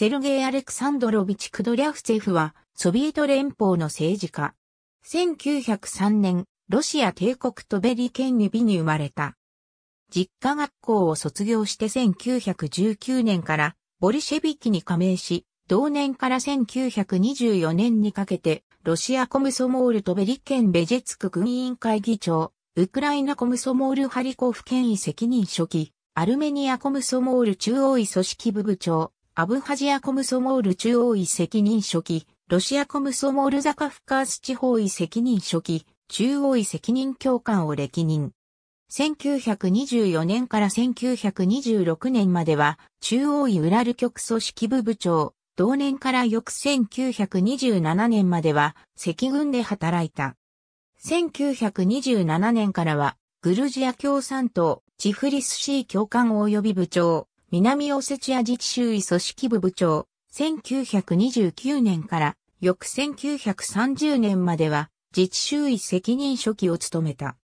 セルゲイ・アレクサンドロビチ・クドリャフツェフは、ソビエト連邦の政治家。1903年、ロシア帝国トベリ県に美に生まれた。実家学校を卒業して1919年からボリシェビキに加盟し、同年から1924年にかけて、ロシアコムソモールトベリ県ベジェツク軍委員会議長、ウクライナコムソモールハリコフ県委責任書記、アルメニアコムソモール中央委組織部部長、アブハジアコムソモール中央委責任書記、ロシアコムソモールザカフカース地方委責任書記、中央委責任教官を歴任。1924年から1926年までは、中央委。ウラル局組織部部長、同年から翌1927年までは、赤軍で働いた。1927年からは、グルジア共産党、チフリスシー教官及び部長、南オセチア自治州位組織部部長、1929年から翌1930年までは自治州位責任書記を務めた。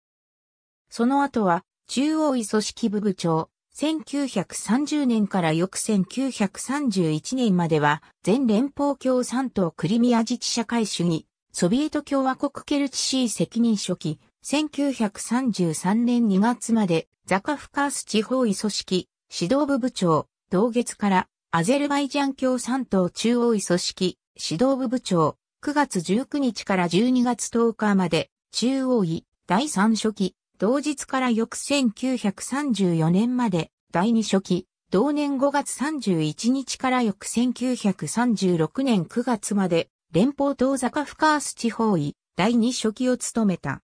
その後は中央位組織部部長、1930年から翌1931年までは全連邦共産党クリミア自治社会主義、ソビエト共和国ケルチシー責任書記、1933年2月までザカフカース地方位組織、指導部部長、同月から、アゼルバイジャン共産党中央委組織、指導部部長、9月19日から12月10日まで、中央委、第3書記、同日から翌1934年まで、第2書記、同年5月31日から翌1936年9月まで、連邦東坂深ース地方委、第2書記を務めた。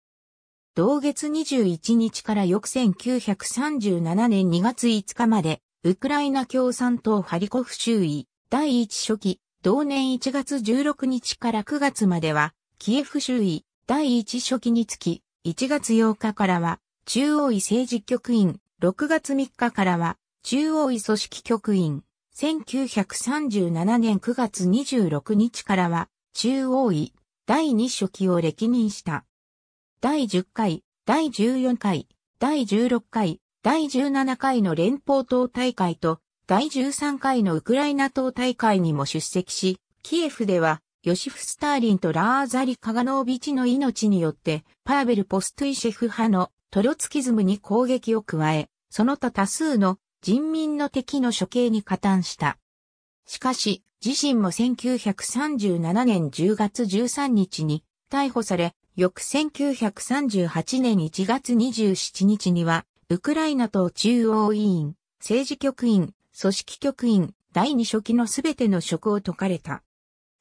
同月21日から翌1937年2月5日まで、ウクライナ共産党ハリコフ周囲第一初期、同年1月16日から9月までは、キエフ周囲第一初期につき、1月8日からは、中央位政治局員、6月3日からは、中央位組織局員、1937年9月26日からは、中央位第二初期を歴任した。第10回、第14回、第16回、第17回の連邦党大会と、第13回のウクライナ党大会にも出席し、キエフでは、ヨシフ・スターリンとラーザリ・カガノービチの命によって、パーベル・ポストイシェフ派のトロツキズムに攻撃を加え、その他多数の人民の敵の処刑に加担した。しかし、自身も1937年10月13日に逮捕され、翌1938年1月27日には、ウクライナ党中央委員、政治局員、組織局員、第二書記のすべての職を解かれた。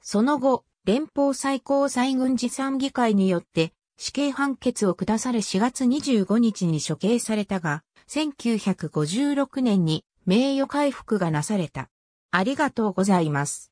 その後、連邦最高裁軍事参議会によって、死刑判決を下され4月25日に処刑されたが、1956年に名誉回復がなされた。ありがとうございます。